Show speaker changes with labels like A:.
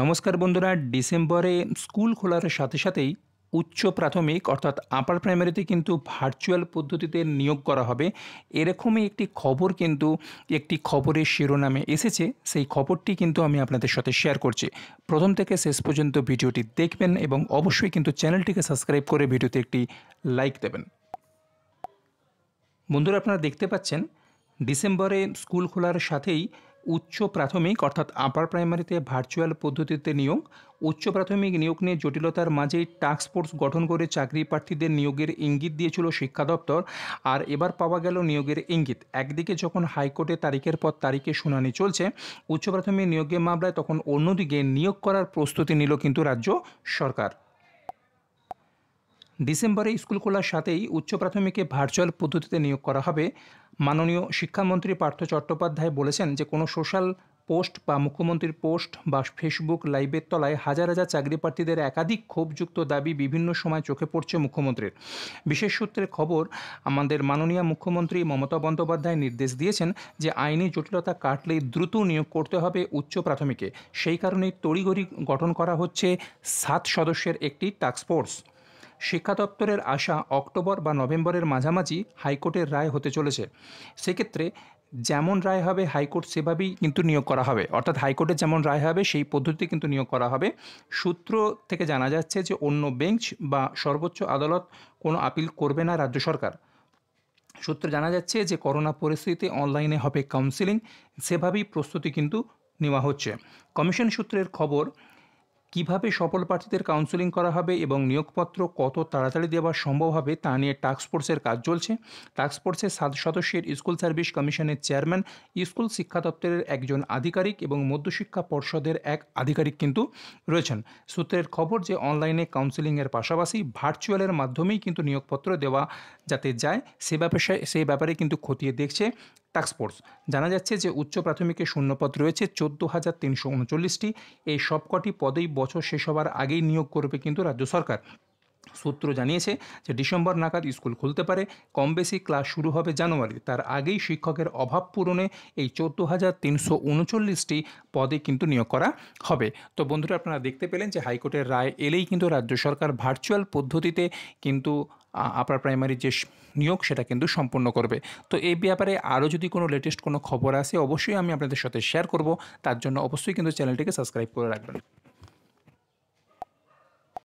A: নমস্কার বন্ধুরা ডিসেম্বরে স্কুল খোলার সাথে সাথেই উচ্চ প্রাথমিক অর্থাৎ আপার প্রাইমারিতে কিন্তু ভার্চুয়াল পদ্ধতিতে নিয়োগ করা হবে এরকমই একটি খবর কিন্তু একটি খবরের শিরোনামে এসেছে সেই খবরটি কিন্তু আমি আপনাদের সাথে শেয়ার করছি প্রথম থেকে শেষ পর্যন্ত ভিডিওটি দেখবেন এবং অবশ্যই কিন্তু চ্যানেলটিকে সাবস্ক্রাইব করে ভিডিওতে একটি লাইক দেবেন বন্ধুরা আপনারা দেখতে পাচ্ছেন ডিসেম্বরে স্কুল খোলার সাথেই উচ্চ প্রাথমিক অর্থাৎ আপার প্রাইমারিতে ভার্চুয়াল পদ্ধতিতে নিয়োগ উচ্চ প্রাথমিক নিয়োগ নিয়ে জটিলতার মাঝেই টাস্ক ফোর্স গঠন করে চাকরি প্রার্থীদের নিয়োগের ইঙ্গিত দিয়েছিল শিক্ষা দপ্তর আর এবার পাওয়া গেল নিয়োগের ইঙ্গিত একদিকে যখন হাইকোর্টে তারিখের পর তারিখে শুনানি চলছে উচ্চ প্রাথমিক নিয়োগের মামলায় তখন অন্যদিকে নিয়োগ করার প্রস্তুতি নিল কিন্তু রাজ্য সরকার ডিসেম্বরে স্কুল খোলার সাথেই উচ্চ প্রাথমিকে ভার্চুয়াল পদ্ধতিতে নিয়োগ করা হবে মাননীয় শিক্ষামন্ত্রী পার্থ চট্টোপাধ্যায় বলেছেন যে কোনো সোশ্যাল পোস্ট বা মুখ্যমন্ত্রীর পোস্ট বা ফেসবুক লাইভের তলায় হাজার হাজার চাকরি প্রার্থীদের একাধিক ক্ষোভযুক্ত দাবি বিভিন্ন সময় চোখে পড়ছে মুখ্যমন্ত্রীর বিশেষ সূত্রে খবর আমাদের মাননীয় মুখ্যমন্ত্রী মমতা বন্দ্যোপাধ্যায় নির্দেশ দিয়েছেন যে আইনি জটিলতা কাটলেই দ্রুত নিয়োগ করতে হবে উচ্চ প্রাথমিকে সেই কারণেই তড়িঘড়ি গঠন করা হচ্ছে সাত সদস্যের একটি টাস্কফোর্স শিক্ষা দপ্তরের আশা অক্টোবর বা নভেম্বরের মাঝামাঝি হাইকোর্টের রায় হতে চলেছে সেক্ষেত্রে যেমন রায় হবে হাইকোর্ট সেভাবেই কিন্তু নিয়োগ করা হবে অর্থাৎ হাইকোর্টের যেমন রায় হবে সেই পদ্ধতি কিন্তু নিয়োগ করা হবে সূত্র থেকে জানা যাচ্ছে যে অন্য বেঞ্চ বা সর্বোচ্চ আদালত কোনো আপিল করবে না রাজ্য সরকার সূত্রে জানা যাচ্ছে যে করোনা পরিস্থিতিতে অনলাইনে হবে কাউন্সিলিং সেভাবেই প্রস্তুতি কিন্তু নেওয়া হচ্ছে কমিশন সূত্রের খবর কিভাবে সফল প্রার্থীদের কাউন্সেলিং করা হবে এবং নিয়োগপত্র কত তাড়াতাড়ি দেওয়া সম্ভব হবে তা নিয়ে টাস্কফোর্সের কাজ চলছে টাস্কফোর্সের সাত সদস্যের স্কুল সার্ভিস কমিশনের চেয়ারম্যান স্কুল শিক্ষা দপ্তরের একজন আধিকারিক এবং মধ্যশিক্ষা পর্ষদের এক আধিকারিক কিন্তু রয়েছেন সূত্রের খবর যে অনলাইনে কাউন্সেলিংয়ের পাশাপাশি ভার্চুয়ালের মাধ্যমেই কিন্তু নিয়োগপত্র দেওয়া যাতে যায় সে ব্যাপারে সে ব্যাপারে কিন্তু খতিয়ে দেখছে টাস্কফোর্স জানা যাচ্ছে যে উচ্চ প্রাথমিকে শূন্যপদ রয়েছে চোদ্দ হাজার তিনশো উনচল্লিশটি এই সবকটি পদেই বছর শেষ হবার আগেই নিয়োগ করবে কিন্তু রাজ্য সরকার সূত্র জানিয়েছে যে ডিসেম্বর নাগাদ স্কুল খুলতে পারে কম বেশি ক্লাস শুরু হবে জানুয়ারি তার আগেই শিক্ষকের অভাব পূরণে এই চোদ্দ হাজার তিনশো উনচল্লিশটি পদে কিন্তু নিয়োগ করা হবে তো বন্ধুরা আপনারা দেখতে পেলেন যে হাইকোর্টের রায় এলেই কিন্তু রাজ্য সরকার ভার্চুয়াল পদ্ধতিতে কিন্তু আপার প্রাইমারি যে নিয়োগ সেটা কিন্তু সম্পূর্ণ করবে তো এই ব্যাপারে আরও যদি কোনো লেটেস্ট কোনো খবর আসে অবশ্যই আমি আপনাদের সাথে শেয়ার করব তার জন্য অবশ্যই কিন্তু চ্যানেলটিকে সাবস্ক্রাইব করে রাখবেন